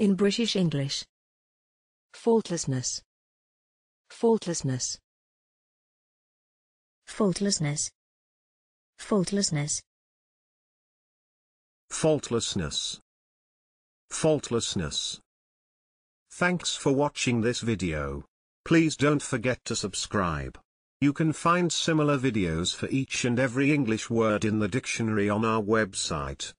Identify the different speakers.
Speaker 1: in British English. Faultlessness. Faultlessness. Faultlessness. Faultlessness.
Speaker 2: Faultlessness.
Speaker 3: Faultlessness. Thanks for watching this video. Please don't forget to subscribe. You can find similar videos for each and every English word in the dictionary on our website.